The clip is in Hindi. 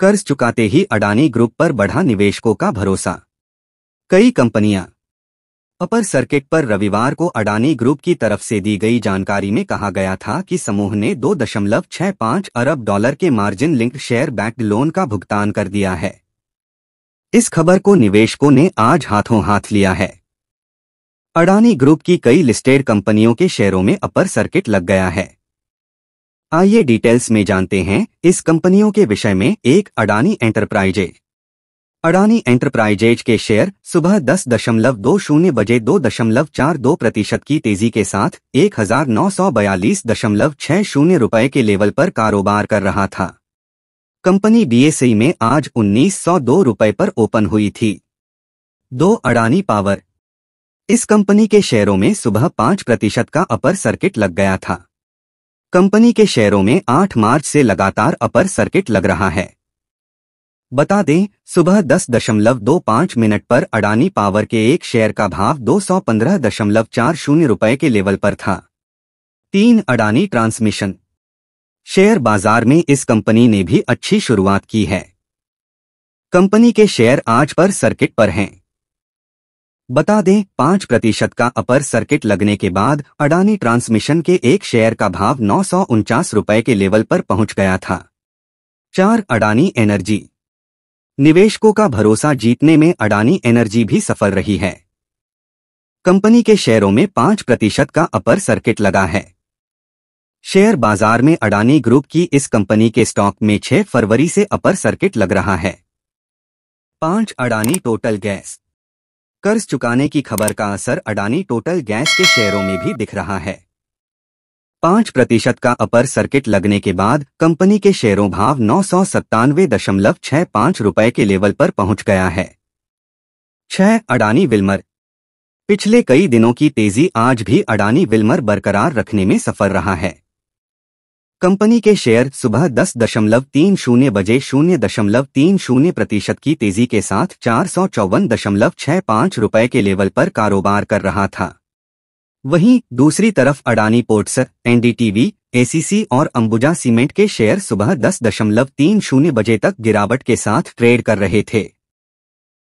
कर्ज चुकाते ही अडानी ग्रुप पर बढ़ा निवेशकों का भरोसा कई कंपनियां अपर सर्किट पर रविवार को अडानी ग्रुप की तरफ से दी गई जानकारी में कहा गया था कि समूह ने 2.65 अरब डॉलर के margin link share backed loan का भुगतान कर दिया है इस खबर को निवेशकों ने आज हाथों हाथ लिया है अडानी ग्रुप की कई लिस्टेड कंपनियों के शेयरों में अपर सर्किट लग गया है आइए डिटेल्स में जानते हैं इस कंपनियों के विषय में एक अडानी एंटरप्राइजेज अडानी एंटरप्राइजेज के शेयर सुबह दस दशमलव दो शून्य बजे दो दशमलव चार दो प्रतिशत की तेजी के साथ एक हजार नौ सौ बयालीस दशमलव छह शून्य रुपए के लेवल पर कारोबार कर रहा था कंपनी बीएसई में आज उन्नीस सौ दो रुपए पर ओपन हुई थी दो अडानी पावर इस कंपनी के शेयरों में सुबह पांच प्रतिशत का अपर सर्किट लग गया था कंपनी के शेयरों में 8 मार्च से लगातार अपर सर्किट लग रहा है बता दें सुबह 10.25 मिनट पर अडानी पावर के एक शेयर का भाव 215.40 रुपए के लेवल पर था तीन अडानी ट्रांसमिशन शेयर बाजार में इस कंपनी ने भी अच्छी शुरुआत की है कंपनी के शेयर आज पर सर्किट पर हैं बता दें पाँच प्रतिशत का अपर सर्किट लगने के बाद अडानी ट्रांसमिशन के एक शेयर का भाव नौ सौ रुपए के लेवल पर पहुंच गया था चार अडानी एनर्जी निवेशकों का भरोसा जीतने में अडानी एनर्जी भी सफल रही है कंपनी के शेयरों में पांच प्रतिशत का अपर सर्किट लगा है शेयर बाजार में अडानी ग्रुप की इस कंपनी के स्टॉक में 6 फरवरी से अपर सर्किट लग रहा है पांच अडानी टोटल गैस कर्ज चुकाने की खबर का असर अडानी टोटल गैस के शेयरों में भी दिख रहा है पांच प्रतिशत का अपर सर्किट लगने के बाद कंपनी के शेयरों भाव नौ सौ सत्तानवे दशमलव छह पांच रुपए के लेवल पर पहुंच गया है छह अडानी विल्मर पिछले कई दिनों की तेजी आज भी अडानी विल्मर बरकरार रखने में सफल रहा है कंपनी के शेयर सुबह दस दशमलव तीन शून्य बजे शून्य दशमलव तीन शून्य प्रतिशत की तेजी के साथ चार सौ चौवन दशमलव छह पाँच रुपए के लेवल पर कारोबार कर रहा था वहीं दूसरी तरफ अडानी पोर्ट्स एनडीटीवी एसीसी और अंबुजा सीमेंट के शेयर सुबह दस दशमलव तीन शून्य बजे तक गिरावट के साथ ट्रेड कर रहे थे